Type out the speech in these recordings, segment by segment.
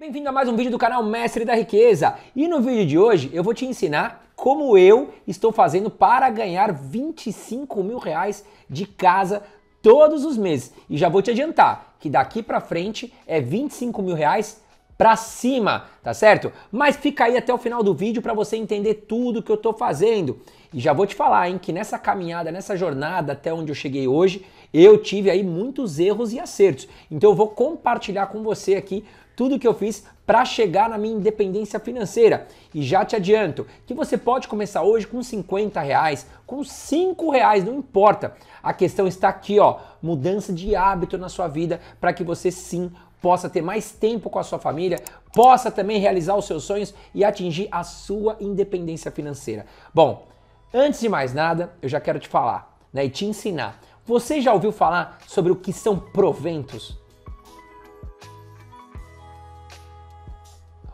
Bem-vindo a mais um vídeo do canal Mestre da Riqueza. E no vídeo de hoje eu vou te ensinar como eu estou fazendo para ganhar 25 mil reais de casa todos os meses. E já vou te adiantar que daqui para frente é 25 mil reais para cima, tá certo? Mas fica aí até o final do vídeo para você entender tudo que eu tô fazendo. E já vou te falar, hein, que nessa caminhada, nessa jornada até onde eu cheguei hoje, eu tive aí muitos erros e acertos. Então eu vou compartilhar com você aqui tudo que eu fiz para chegar na minha independência financeira. E já te adianto que você pode começar hoje com 50 reais, com 5 reais, não importa. A questão está aqui, ó, mudança de hábito na sua vida para que você sim possa ter mais tempo com a sua família, possa também realizar os seus sonhos e atingir a sua independência financeira. Bom, antes de mais nada, eu já quero te falar né, e te ensinar. Você já ouviu falar sobre o que são proventos?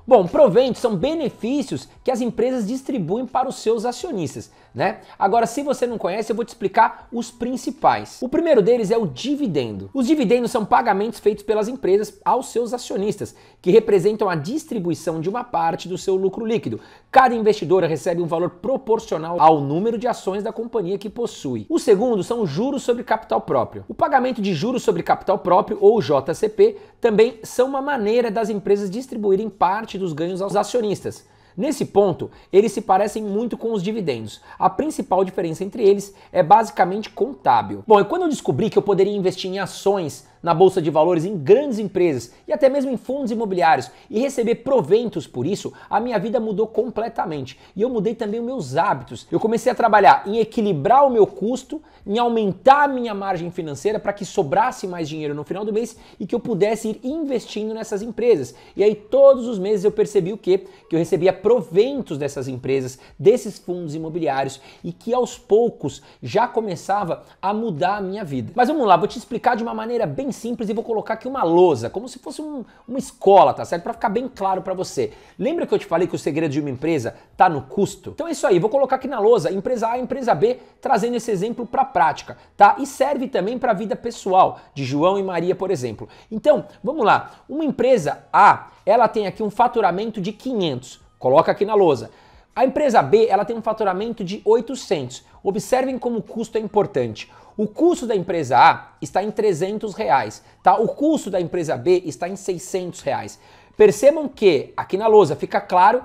Bom, proventos são benefícios que as empresas distribuem para os seus acionistas, né? Agora, se você não conhece, eu vou te explicar os principais. O primeiro deles é o dividendo. Os dividendos são pagamentos feitos pelas empresas aos seus acionistas, que representam a distribuição de uma parte do seu lucro líquido. Cada investidora recebe um valor proporcional ao número de ações da companhia que possui. O segundo são juros sobre capital próprio. O pagamento de juros sobre capital próprio, ou JCP, também são uma maneira das empresas distribuírem parte parte dos ganhos aos acionistas. Nesse ponto, eles se parecem muito com os dividendos. A principal diferença entre eles é basicamente contábil. Bom, e quando eu descobri que eu poderia investir em ações na bolsa de valores, em grandes empresas e até mesmo em fundos imobiliários e receber proventos por isso, a minha vida mudou completamente. E eu mudei também os meus hábitos. Eu comecei a trabalhar em equilibrar o meu custo, em aumentar a minha margem financeira para que sobrasse mais dinheiro no final do mês e que eu pudesse ir investindo nessas empresas. E aí todos os meses eu percebi o quê? Que eu recebia proventos dessas empresas, desses fundos imobiliários e que aos poucos já começava a mudar a minha vida. Mas vamos lá, vou te explicar de uma maneira bem simples e vou colocar aqui uma lousa, como se fosse um, uma escola, tá certo? Para ficar bem claro para você. Lembra que eu te falei que o segredo de uma empresa tá no custo? Então é isso aí, vou colocar aqui na lousa, empresa A, empresa B, trazendo esse exemplo para a prática, tá? E serve também para a vida pessoal de João e Maria, por exemplo. Então, vamos lá. Uma empresa A, ela tem aqui um faturamento de 500. Coloca aqui na lousa. A empresa B, ela tem um faturamento de 800. Observem como o custo é importante. O custo da empresa A está em 300 reais, tá? O custo da empresa B está em 600 reais. Percebam que aqui na lousa fica claro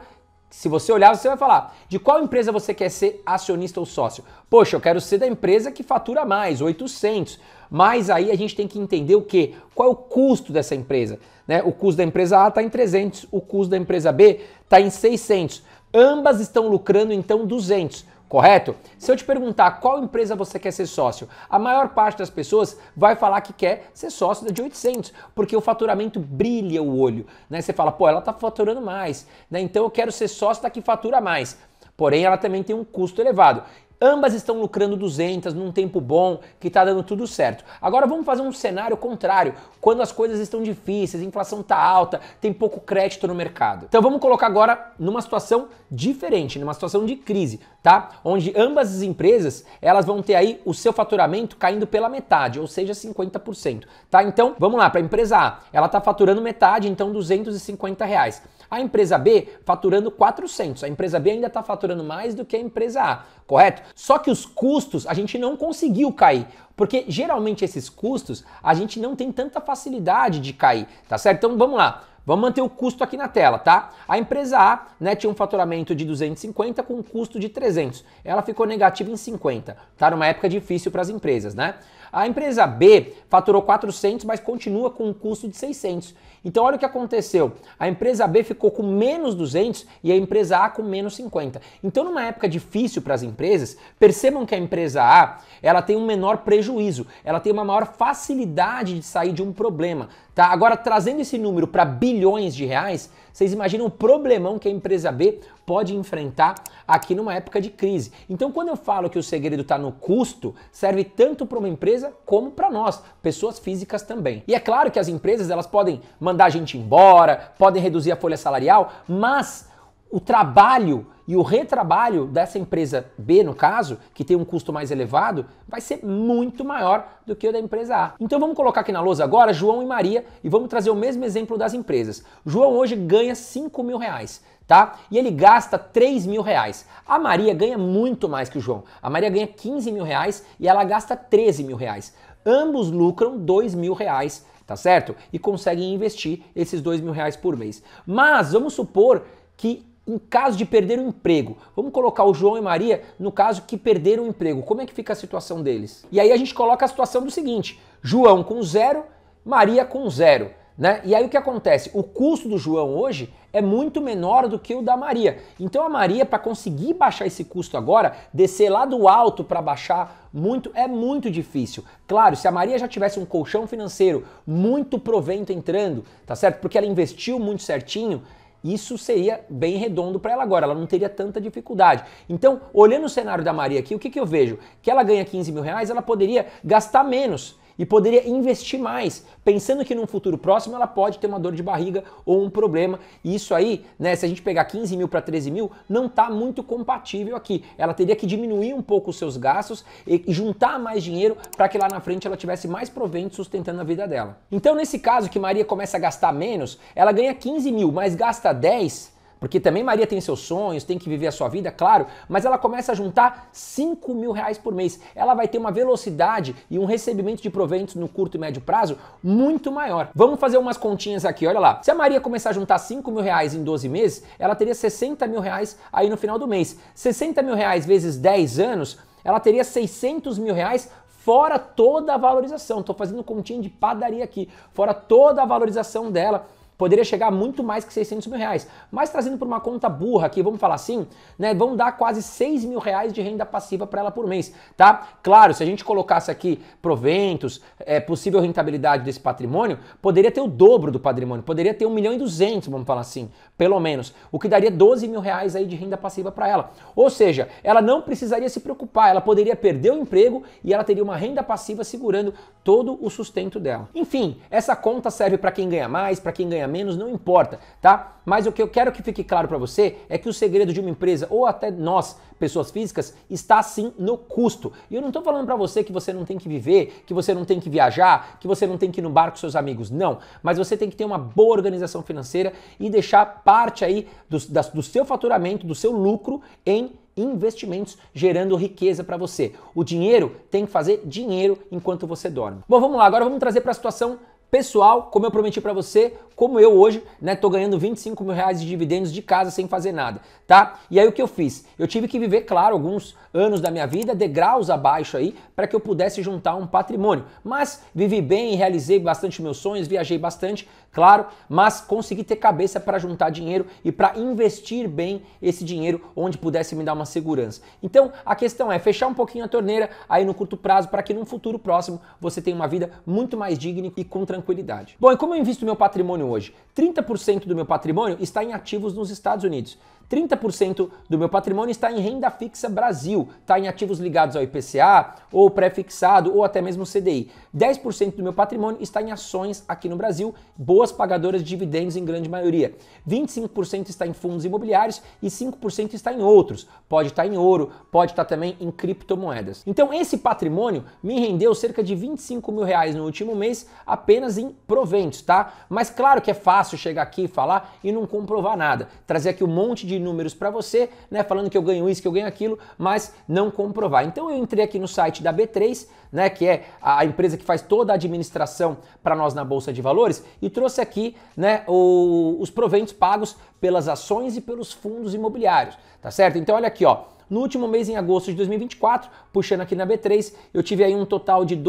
se você olhar, você vai falar de qual empresa você quer ser acionista ou sócio. Poxa, eu quero ser da empresa que fatura mais, 800. Mas aí a gente tem que entender o quê? Qual é o custo dessa empresa? Né? O custo da empresa A está em 300, o custo da empresa B está em 600. Ambas estão lucrando então 200 correto? Se eu te perguntar qual empresa você quer ser sócio, a maior parte das pessoas vai falar que quer ser sócio da de 800, porque o faturamento brilha o olho, né? Você fala, pô, ela tá faturando mais, né? Então eu quero ser sócio da que fatura mais. Porém, ela também tem um custo elevado. Ambas estão lucrando 200 num tempo bom, que está dando tudo certo. Agora vamos fazer um cenário contrário, quando as coisas estão difíceis, a inflação está alta, tem pouco crédito no mercado. Então vamos colocar agora numa situação diferente, numa situação de crise, tá? Onde ambas as empresas, elas vão ter aí o seu faturamento caindo pela metade, ou seja, 50%, tá? Então vamos lá, para a empresa A, ela está faturando metade, então 250 reais. A empresa B faturando 400. A empresa B ainda está faturando mais do que a empresa A, correto? Só que os custos a gente não conseguiu cair, porque geralmente esses custos a gente não tem tanta facilidade de cair, tá certo? Então vamos lá. Vamos manter o custo aqui na tela, tá? A empresa A né, tinha um faturamento de 250 com um custo de 300. Ela ficou negativa em 50. Tá numa época difícil para as empresas, né? A empresa B faturou 400, mas continua com um custo de 600. Então olha o que aconteceu. A empresa B ficou com menos 200 e a empresa A com menos 50. Então numa época difícil para as empresas, percebam que a empresa A, ela tem um menor prejuízo, ela tem uma maior facilidade de sair de um problema, tá? Agora trazendo esse número para bilhões de reais, vocês imaginam o problemão que a empresa B pode enfrentar aqui numa época de crise. Então, quando eu falo que o segredo está no custo, serve tanto para uma empresa como para nós, pessoas físicas também. E é claro que as empresas elas podem mandar a gente embora, podem reduzir a folha salarial, mas o trabalho e o retrabalho dessa empresa B, no caso, que tem um custo mais elevado, vai ser muito maior do que o da empresa A. Então vamos colocar aqui na lousa agora João e Maria e vamos trazer o mesmo exemplo das empresas. João hoje ganha 5 mil reais. Tá? E ele gasta 3 mil reais. A Maria ganha muito mais que o João. A Maria ganha 15 mil reais e ela gasta 13 mil reais. Ambos lucram 2 mil reais, tá certo? E conseguem investir esses 2 mil reais por mês. Mas vamos supor que em caso de perder o emprego. Vamos colocar o João e Maria no caso que perderam o emprego. Como é que fica a situação deles? E aí a gente coloca a situação do seguinte: João com zero, Maria com zero. Né? E aí o que acontece? O custo do João hoje é muito menor do que o da Maria. Então a Maria, para conseguir baixar esse custo agora, descer lá do alto para baixar muito, é muito difícil. Claro, se a Maria já tivesse um colchão financeiro, muito provento entrando, tá certo? Porque ela investiu muito certinho, isso seria bem redondo para ela agora, ela não teria tanta dificuldade. Então, olhando o cenário da Maria aqui, o que, que eu vejo? Que ela ganha 15 mil reais, ela poderia gastar menos e poderia investir mais, pensando que num futuro próximo ela pode ter uma dor de barriga ou um problema. E isso aí, né, se a gente pegar 15 mil para 13 mil, não está muito compatível aqui. Ela teria que diminuir um pouco os seus gastos e juntar mais dinheiro para que lá na frente ela tivesse mais provento sustentando a vida dela. Então, nesse caso que Maria começa a gastar menos, ela ganha 15 mil, mas gasta 10, porque também Maria tem seus sonhos, tem que viver a sua vida, claro, mas ela começa a juntar 5 mil reais por mês. Ela vai ter uma velocidade e um recebimento de proventos no curto e médio prazo muito maior. Vamos fazer umas continhas aqui, olha lá. Se a Maria começar a juntar 5 mil reais em 12 meses, ela teria 60 mil reais aí no final do mês. 60 mil reais vezes 10 anos, ela teria 600 mil reais fora toda a valorização. Estou fazendo continha de padaria aqui, fora toda a valorização dela poderia chegar muito mais que 600 mil reais. Mas trazendo para uma conta burra aqui, vamos falar assim, né? Vão dar quase 6 mil reais de renda passiva para ela por mês, tá? Claro, se a gente colocasse aqui proventos, é, possível rentabilidade desse patrimônio, poderia ter o dobro do patrimônio, poderia ter 1 milhão e 200, vamos falar assim, pelo menos. O que daria 12 mil reais aí de renda passiva para ela. Ou seja, ela não precisaria se preocupar, ela poderia perder o emprego e ela teria uma renda passiva segurando todo o sustento dela. Enfim, essa conta serve para quem ganha mais, para quem ganha menos, não importa, tá? Mas o que eu quero que fique claro para você é que o segredo de uma empresa ou até nós, pessoas físicas, está sim no custo. E eu não estou falando para você que você não tem que viver, que você não tem que viajar, que você não tem que ir no bar com seus amigos, não. Mas você tem que ter uma boa organização financeira e deixar parte aí do, da, do seu faturamento, do seu lucro em investimentos gerando riqueza para você. O dinheiro tem que fazer dinheiro enquanto você dorme. Bom, vamos lá, agora vamos trazer para a situação Pessoal, como eu prometi para você, como eu hoje, né, tô ganhando 25 mil reais de dividendos de casa sem fazer nada, tá? E aí o que eu fiz? Eu tive que viver, claro, alguns anos da minha vida, degraus abaixo aí, para que eu pudesse juntar um patrimônio. Mas vivi bem, realizei bastante meus sonhos, viajei bastante, claro, mas consegui ter cabeça para juntar dinheiro e para investir bem esse dinheiro onde pudesse me dar uma segurança. Então, a questão é fechar um pouquinho a torneira aí no curto prazo para que num futuro próximo você tenha uma vida muito mais digna e com tranquilidade. Bom, e como eu invisto meu patrimônio hoje? 30% do meu patrimônio está em ativos nos Estados Unidos. 30% do meu patrimônio está em renda fixa Brasil, está em ativos ligados ao IPCA ou pré-fixado ou até mesmo CDI. 10% do meu patrimônio está em ações aqui no Brasil, boas pagadoras de dividendos em grande maioria. 25% está em fundos imobiliários e 5% está em outros. Pode estar em ouro, pode estar também em criptomoedas. Então esse patrimônio me rendeu cerca de 25 mil reais no último mês apenas em proventos, tá? Mas claro que é fácil chegar aqui e falar e não comprovar nada. Trazer aqui um monte de números para você, né, falando que eu ganho isso, que eu ganho aquilo, mas não comprovar. Então eu entrei aqui no site da B3, né, que é a empresa que faz toda a administração para nós na bolsa de valores, e trouxe aqui, né, o, os proventos pagos pelas ações e pelos fundos imobiliários, tá certo? Então olha aqui, ó, no último mês, em agosto de 2024, puxando aqui na B3, eu tive aí um total de R$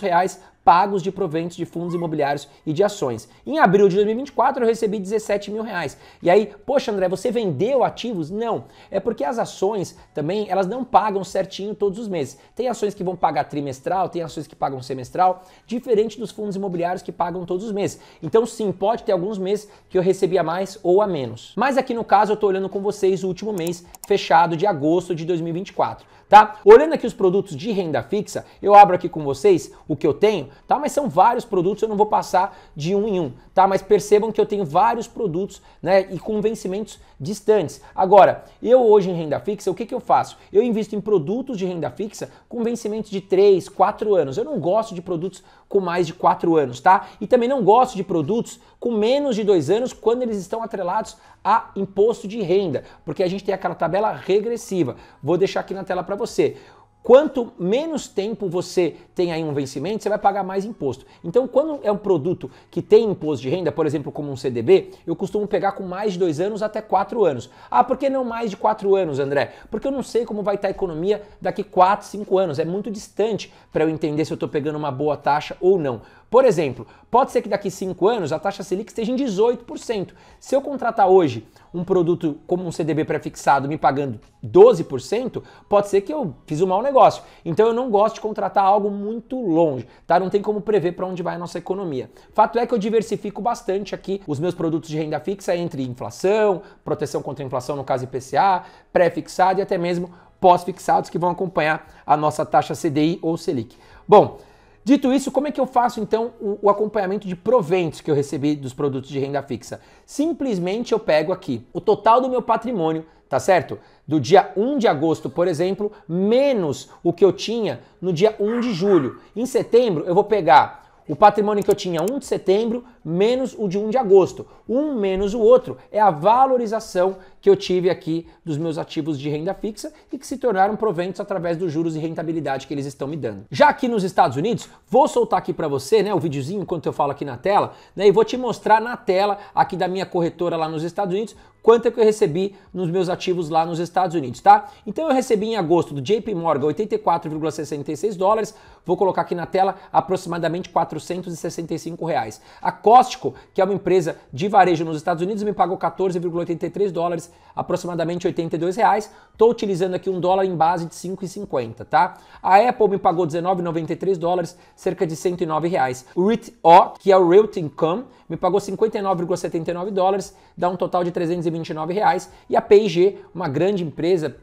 reais pagos de proventos de fundos imobiliários e de ações. Em abril de 2024 eu recebi 17 mil reais. E aí, poxa André, você vendeu ativos? Não, é porque as ações também elas não pagam certinho todos os meses. Tem ações que vão pagar trimestral, tem ações que pagam semestral, diferente dos fundos imobiliários que pagam todos os meses. Então sim, pode ter alguns meses que eu recebia mais ou a menos. Mas aqui no caso eu estou olhando com vocês o último mês fechado de agosto de 2024, tá? Olhando aqui os produtos de renda fixa, eu abro aqui com vocês o que eu tenho tá? Mas são vários produtos, eu não vou passar de um em um, tá? Mas percebam que eu tenho vários produtos, né? E com vencimentos distantes. Agora, eu hoje em renda fixa, o que, que eu faço? Eu invisto em produtos de renda fixa com vencimento de 3, 4 anos. Eu não gosto de produtos com mais de 4 anos, tá? E também não gosto de produtos com menos de 2 anos quando eles estão atrelados a imposto de renda, porque a gente tem aquela tabela regressiva. Vou deixar aqui na tela para você. Quanto menos tempo você tem aí um vencimento, você vai pagar mais imposto. Então, quando é um produto que tem imposto de renda, por exemplo, como um CDB, eu costumo pegar com mais de dois anos até quatro anos. Ah, por que não mais de quatro anos, André? Porque eu não sei como vai estar a economia daqui quatro, cinco anos. É muito distante para eu entender se eu estou pegando uma boa taxa ou não. Por exemplo, pode ser que daqui 5 anos a taxa Selic esteja em 18%. Se eu contratar hoje um produto como um CDB prefixado me pagando 12%, pode ser que eu fiz um mau negócio. Então eu não gosto de contratar algo muito longe, tá? Não tem como prever para onde vai a nossa economia. Fato é que eu diversifico bastante aqui os meus produtos de renda fixa entre inflação, proteção contra inflação no caso IPCA, pré-fixado e até mesmo pós-fixados que vão acompanhar a nossa taxa CDI ou Selic. Bom, Dito isso, como é que eu faço então o, o acompanhamento de proventos que eu recebi dos produtos de renda fixa? Simplesmente eu pego aqui o total do meu patrimônio, tá certo? Do dia 1 de agosto, por exemplo, menos o que eu tinha no dia 1 de julho. Em setembro, eu vou pegar o patrimônio que eu tinha 1 de setembro menos o de 1 de agosto. Um menos o outro é a valorização que eu tive aqui dos meus ativos de renda fixa e que se tornaram proventos através dos juros e rentabilidade que eles estão me dando. Já aqui nos Estados Unidos, vou soltar aqui para você, né, o videozinho enquanto eu falo aqui na tela, né, e vou te mostrar na tela aqui da minha corretora lá nos Estados Unidos quanto é que eu recebi nos meus ativos lá nos Estados Unidos, tá? Então eu recebi em agosto do JP Morgan 84,66 dólares, vou colocar aqui na tela aproximadamente 465 reais. A Costco, que é uma empresa de varejo nos Estados Unidos, me pagou 14,83 dólares, aproximadamente 82 reais. Estou utilizando aqui um dólar em base de 5,50, tá? A Apple me pagou 19,93 dólares, cerca de 109 reais. O REIT o que é o Realty Income, me pagou 59,79 dólares, dá um total de 300 129 e a P&G, uma grande empresa,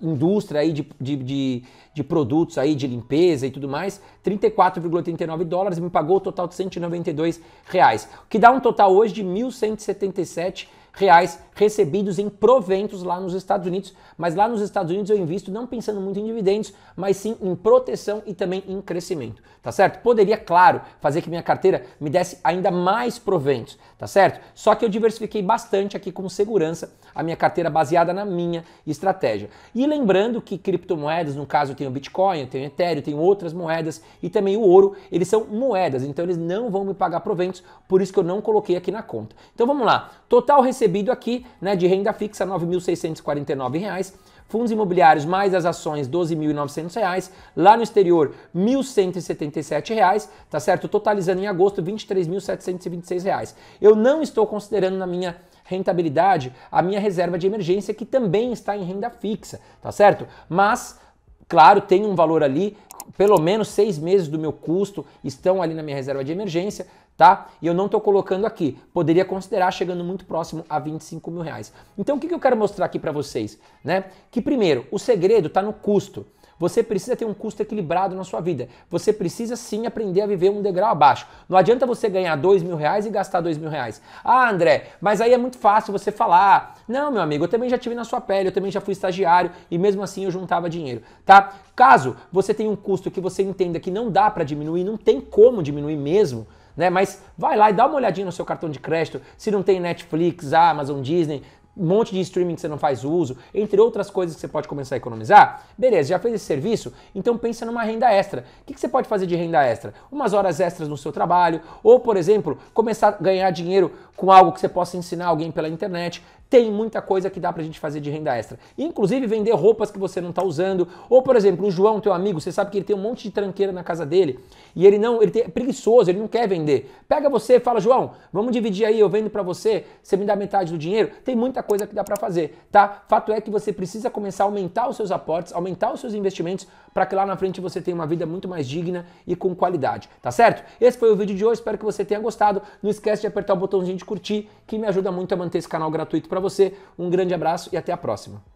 indústria aí de, de, de, de produtos aí de limpeza e tudo mais, 34,39 dólares me pagou o total de 192 reais, o que dá um total hoje de 1.177 reais recebidos em proventos lá nos Estados Unidos, mas lá nos Estados Unidos eu invisto não pensando muito em dividendos, mas sim em proteção e também em crescimento, tá certo? Poderia, claro, fazer que minha carteira me desse ainda mais proventos, tá certo? Só que eu diversifiquei bastante aqui com segurança a minha carteira baseada na minha estratégia. E lembrando que criptomoedas, no caso eu tenho Bitcoin, eu tenho Ethereum, eu tenho outras moedas e também o ouro, eles são moedas, então eles não vão me pagar proventos, por isso que eu não coloquei aqui na conta. Então vamos lá, total recebido aqui, né, de renda fixa R$ 9.649. Fundos imobiliários mais as ações, R$ 12.900. Lá no exterior, R$ 1.177, tá certo? Totalizando em agosto, R$ 23.726. Eu não estou considerando na minha rentabilidade a minha reserva de emergência, que também está em renda fixa, tá certo? Mas, claro, tem um valor ali pelo menos seis meses do meu custo estão ali na minha reserva de emergência tá? E eu não estou colocando aqui. Poderia considerar chegando muito próximo a 25 mil reais. Então o que, que eu quero mostrar aqui para vocês, né? Que primeiro, o segredo está no custo. Você precisa ter um custo equilibrado na sua vida. Você precisa sim aprender a viver um degrau abaixo. Não adianta você ganhar dois mil reais e gastar dois mil reais. Ah, André, mas aí é muito fácil você falar. Não, meu amigo, eu também já tive na sua pele, eu também já fui estagiário e mesmo assim eu juntava dinheiro, tá? Caso você tenha um custo que você entenda que não dá para diminuir, não tem como diminuir mesmo, né? Mas vai lá e dá uma olhadinha no seu cartão de crédito, se não tem Netflix, Amazon, Disney, um monte de streaming que você não faz uso, entre outras coisas que você pode começar a economizar. Beleza, já fez esse serviço? Então pensa numa renda extra. O que você pode fazer de renda extra? Umas horas extras no seu trabalho, ou, por exemplo, começar a ganhar dinheiro com algo que você possa ensinar alguém pela internet tem muita coisa que dá pra gente fazer de renda extra. Inclusive vender roupas que você não tá usando. Ou, por exemplo, o João, teu amigo, você sabe que ele tem um monte de tranqueira na casa dele e ele não, ele é preguiçoso, ele não quer vender. Pega você e fala, João, vamos dividir aí, eu vendo para você, você me dá metade do dinheiro. Tem muita coisa que dá para fazer, tá? Fato é que você precisa começar a aumentar os seus aportes, aumentar os seus investimentos para que lá na frente você tenha uma vida muito mais digna e com qualidade, tá certo? Esse foi o vídeo de hoje, espero que você tenha gostado. Não esquece de apertar o botãozinho de curtir, que me ajuda muito a manter esse canal gratuito para para você. Um grande abraço e até a próxima.